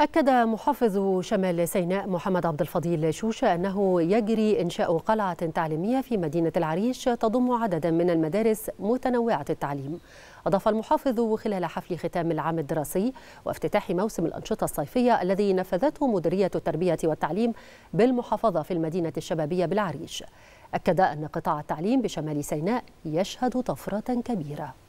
أكد محافظ شمال سيناء محمد عبد الفضيل شوشة أنه يجري إنشاء قلعة تعليمية في مدينة العريش تضم عددا من المدارس متنوعة التعليم أضاف المحافظ خلال حفل ختام العام الدراسي وافتتاح موسم الأنشطة الصيفية الذي نفذته مديرية التربية والتعليم بالمحافظة في المدينة الشبابية بالعريش أكد أن قطاع التعليم بشمال سيناء يشهد طفرة كبيرة